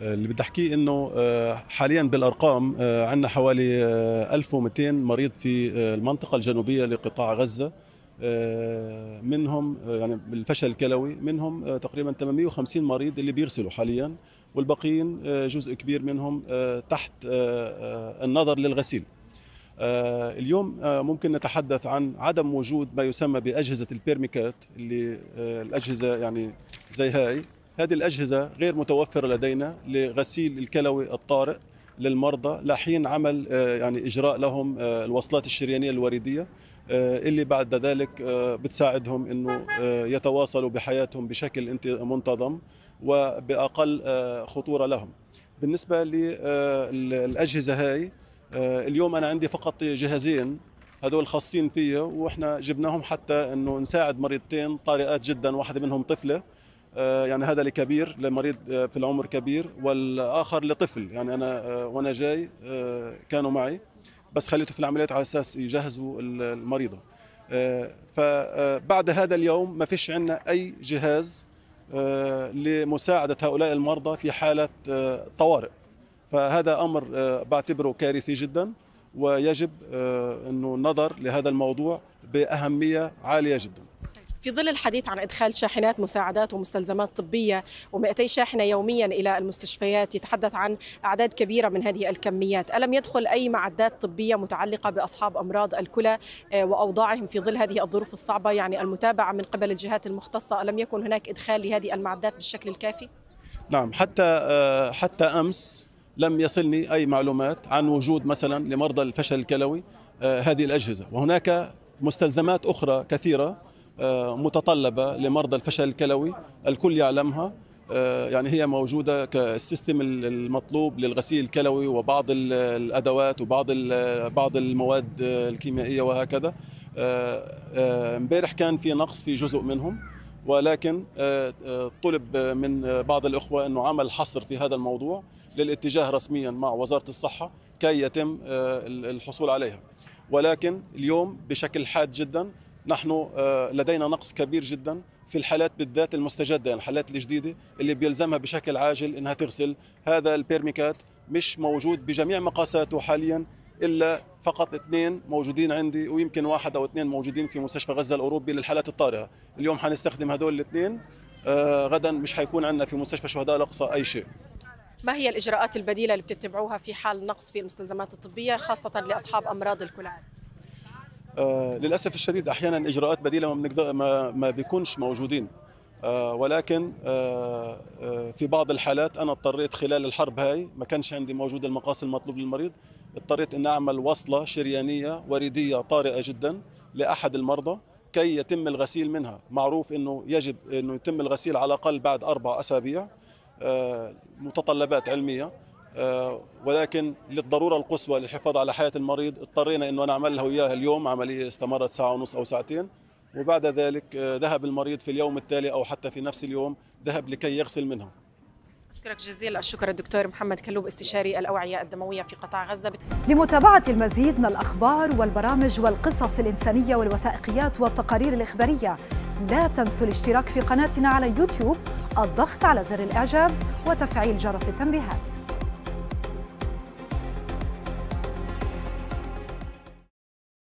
آه، اللي بدي احكيه انه آه، حاليا بالارقام آه، عندنا حوالي 1200 مريض في المنطقه الجنوبيه لقطاع غزه منهم يعني بالفشل الكلوي منهم تقريبا 850 مريض اللي بيرسلوا حاليا والباقيين جزء كبير منهم تحت النظر للغسيل اليوم ممكن نتحدث عن عدم وجود ما يسمى باجهزه البيرميكات اللي الاجهزه يعني زي هاي هذه الأجهزة غير متوفرة لدينا لغسيل الكلوي الطارئ للمرضى لحين عمل آه، يعني إجراء لهم آه، الوصلات الشريانية الوريدية آه، اللي بعد ذلك بتساعدهم أنه يتواصلوا بحياتهم بشكل منتظم وبأقل خطورة لهم بالنسبة للأجهزة هاي اليوم أنا عندي فقط جهازين هذول خاصين فيا واحنا جبناهم حتى انه نساعد مريضتين طارئات جدا واحده منهم طفله آه، يعني هذا لكبير لمريض آه، في العمر كبير والاخر لطفل يعني انا آه، وانا جاي كانوا معي بس خليته في العمليات على اساس يجهزوا المريضه فبعد هذا اليوم ما فيش عندنا اي جهاز لمساعده هؤلاء المرضى في حاله طوارئ فهذا امر بعتبره كارثي جدا ويجب انه النظر لهذا الموضوع باهميه عاليه جدا في ظل الحديث عن إدخال شاحنات مساعدات ومستلزمات طبية و200 شاحنة يوميا إلى المستشفيات يتحدث عن أعداد كبيرة من هذه الكميات ألم يدخل أي معدات طبية متعلقة بأصحاب أمراض الكلى وأوضاعهم في ظل هذه الظروف الصعبة يعني المتابعة من قبل الجهات المختصة ألم يكن هناك إدخال لهذه المعدات بالشكل الكافي؟ نعم حتى آه، حتى أمس لم يصلني أي معلومات عن وجود مثلا لمرضى الفشل الكلوي آه، هذه الأجهزة وهناك مستلزمات أخرى كثيرة آه، متطلبه لمرضى الفشل الكلوي الكل يعلمها آه، يعني هي موجوده كالسيستم المطلوب للغسيل الكلوي وبعض الادوات وبعض بعض المواد الكيميائيه وهكذا آه، امبارح كان في نقص في جزء منهم ولكن طلب من بعض الاخوه انه عمل حصر في هذا الموضوع للاتجاه رسميا مع وزاره الصحه كي يتم الحصول عليها ولكن اليوم بشكل حاد جدا نحن آه، لدينا نقص كبير جدا في الحالات بالذات المستجده الحالات الجديده اللي بيلزمها بشكل عاجل انها تغسل هذا البيرميكات مش موجود بجميع مقاساته حاليا الا فقط اثنين موجودين عندي ويمكن واحد او اثنين موجودين في مستشفى غزه الاوروبي للحالات الطارئه اليوم حنستخدم هذول الاثنين آه، غدا مش حيكون عندنا في مستشفى شهداء الاقصى اي شيء ما هي الاجراءات البديله اللي بتتبعوها في حال نقص في المستلزمات الطبيه خاصه لاصحاب امراض الكلى آه، للاسف الشديد احيانا اجراءات بديله ما بنقدر ما, ما بيكونش موجودين آه، ولكن آه، في بعض الحالات انا اضطريت خلال الحرب هاي ما كانش عندي موجود المقاس المطلوب للمريض اضطريت ان اعمل وصله شريانيه وريديه طارئه جدا لاحد المرضى كي يتم الغسيل منها معروف انه يجب انه يتم الغسيل على الاقل بعد اربع اسابيع متطلبات علميه آه، ولكن للضروره القصوى للحفاظ على حياه المريض اضطرينا انه نعمل له اياها اليوم عمليه استمرت ساعه ونص او ساعتين وبعد ذلك آه، ذهب المريض في اليوم التالي او حتى في نفس اليوم ذهب لكي يغسل منها أشكرك جزيل الشكر الدكتور محمد كلوب استشاري الأوعية الدموية في قطاع غزة لمتابعة المزيد من الأخبار والبرامج والقصص الإنسانية والوثائقيات والتقارير الإخبارية لا تنسوا الاشتراك في قناتنا على يوتيوب الضغط على زر الإعجاب وتفعيل جرس التنبيهات